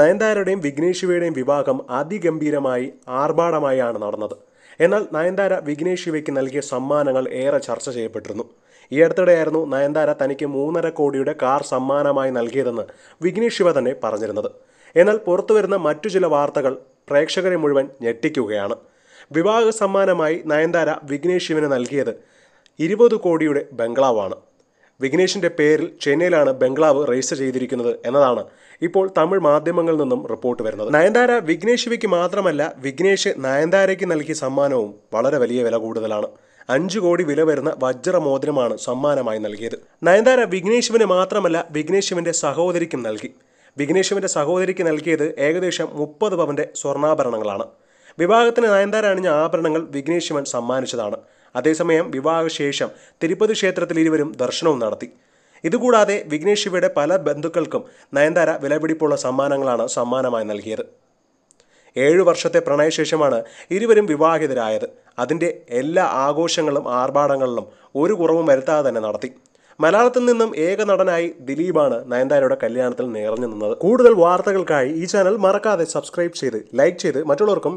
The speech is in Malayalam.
നയൻതാരയുടെയും വിഘ്നേഷ് വിവാഹം അതിഗംഭീരമായി ആർഭാടമായാണ് നടന്നത് എന്നാൽ നയൻതാര വിഘ്നേഷ് ശിവയ്ക്ക് നൽകിയ സമ്മാനങ്ങൾ ഏറെ ചർച്ച ചെയ്യപ്പെട്ടിരുന്നു ഈ അടുത്തിടെയായിരുന്നു നയൻതാര തനിക്ക് മൂന്നര കോടിയുടെ കാർ സമ്മാനമായി നൽകിയതെന്ന് വിഘ്നേഷ് ശിവ തന്നെ പറഞ്ഞിരുന്നത് എന്നാൽ പുറത്തുവരുന്ന മറ്റു ചില വാർത്തകൾ പ്രേക്ഷകരെ മുഴുവൻ ഞെട്ടിക്കുകയാണ് വിവാഹ സമ്മാനമായി നയൻതാര വിഘ്നേഷ് ശിവന് നൽകിയത് ഇരുപത് കോടിയുടെ ബംഗ്ലാവാണ് വിഘ്നേഷിന്റെ പേരിൽ ചെന്നൈയിലാണ് ബംഗ്ലാവ് രജിസ്റ്റർ ചെയ്തിരിക്കുന്നത് എന്നതാണ് ഇപ്പോൾ തമിഴ് മാധ്യമങ്ങളിൽ നിന്നും റിപ്പോർട്ട് വരുന്നത് നയൻതാര വിഘ്നേഷ് വിക്ക് മാത്രമല്ല വിഘ്നേഷ് നയൻതാരയ്ക്ക് നൽകിയ സമ്മാനവും വളരെ വലിയ വില കൂടുതലാണ് അഞ്ചു കോടി വില വരുന്ന വജ്രമോതിരമാണ് സമ്മാനമായി നൽകിയത് നയൻതാര വിഘ്നേശിവിന് മാത്രമല്ല വിഘ്നേശിവിന്റെ സഹോദരിക്കും നൽകി വിഘ്നേശിവിന്റെ സഹോദരിക്ക് നൽകിയത് ഏകദേശം മുപ്പത് പവന്റെ സ്വർണ്ണാഭരണങ്ങളാണ് വിവാഹത്തിന് നയൻതാര അണിഞ്ഞ ആഭരണങ്ങൾ വിഘ്നേശിവൻ സമ്മാനിച്ചതാണ് അതേസമയം വിവാഹശേഷം തിരുപ്പതി ക്ഷേത്രത്തിൽ ഇരുവരും ദർശനവും നടത്തി ഇതുകൂടാതെ വിഘ്നേഷ് ശിവയുടെ പല ബന്ധുക്കൾക്കും നയൻതാര വിലപിടിപ്പുള്ള സമ്മാനങ്ങളാണ് സമ്മാനമായി നൽകിയത് ഏഴു വർഷത്തെ പ്രണയശേഷമാണ് ഇരുവരും വിവാഹിതരായത് അതിൻ്റെ എല്ലാ ആഘോഷങ്ങളും ആർഭാടങ്ങളിലും ഒരു കുറവും വരുത്താതെ തന്നെ നടത്തി മലയാളത്തിൽ നിന്നും ഏക നടനായി ദിലീപാണ് നയൻതാരയുടെ കല്യാണത്തിൽ നിറഞ്ഞു നിന്നത് കൂടുതൽ വാർത്തകൾക്കായി ഈ ചാനൽ മറക്കാതെ സബ്സ്ക്രൈബ് ചെയ്ത് ലൈക്ക് ചെയ്ത് മറ്റുള്ളവർക്കും